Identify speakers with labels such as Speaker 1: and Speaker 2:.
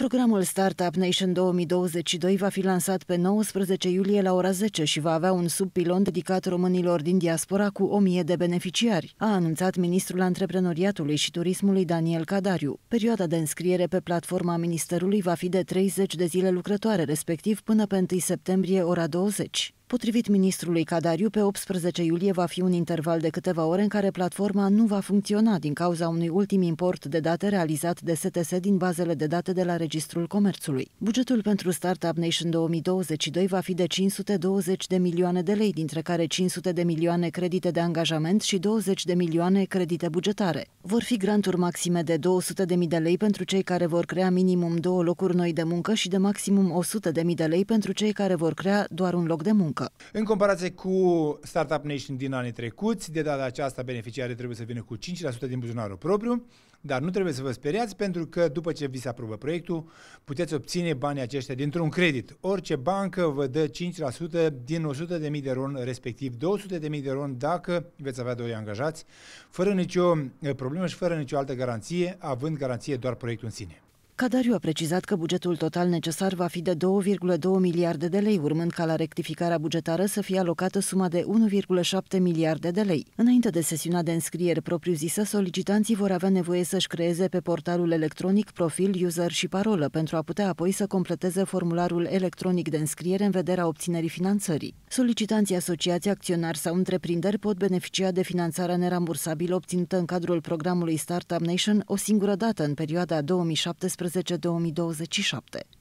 Speaker 1: Programul Startup Nation 2022 va fi lansat pe 19 iulie la ora 10 și va avea un subpilon dedicat românilor din diaspora cu 1000 de beneficiari, a anunțat ministrul antreprenoriatului și turismului Daniel Cadariu. Perioada de înscriere pe platforma ministerului va fi de 30 de zile lucrătoare, respectiv până pe 1 septembrie ora 20. Potrivit ministrului Cadariu, pe 18 iulie va fi un interval de câteva ore în care platforma nu va funcționa din cauza unui ultim import de date realizat de STS din bazele de date de la Registrul Comerțului. Bugetul pentru Startup Nation 2022 va fi de 520 de milioane de lei, dintre care 500 de milioane credite de angajament și 20 de milioane credite bugetare. Vor fi granturi maxime de 200 de mii de lei pentru cei care vor crea minimum două locuri noi de muncă și de maximum 100 de mii de lei pentru cei care vor crea doar un loc de
Speaker 2: muncă muncă. În comparație cu Startup Nation din anii trecuți, de data aceasta beneficiarii trebuie să vină cu 5% din buzunarul propriu, dar nu trebuie să vă speriați pentru că după ce vi se aprobă proiectul, puteți obține banii aceștia dintr-un credit. Orice bancă vă dă 5% din 100.000 de ron, respectiv 200.000 de ron, dacă veți avea doi angajați, fără nicio problemă și fără nicio altă garanție, având garanție doar proiectul în sine.
Speaker 1: Cadariu a precizat că bugetul total necesar va fi de 2,2 miliarde de lei, urmând ca la rectificarea bugetară să fie alocată suma de 1,7 miliarde de lei. Înainte de sesiunea de înscrieri propriu-zisă, solicitanții vor avea nevoie să-și creeze pe portalul electronic profil, user și parolă pentru a putea apoi să completeze formularul electronic de înscriere în vederea obținerii finanțării. Solicitanții asociații, acționari sau întreprinderi pot beneficia de finanțarea nerambursabilă obținută în cadrul programului Startup Nation o singură dată în perioada 2017 2027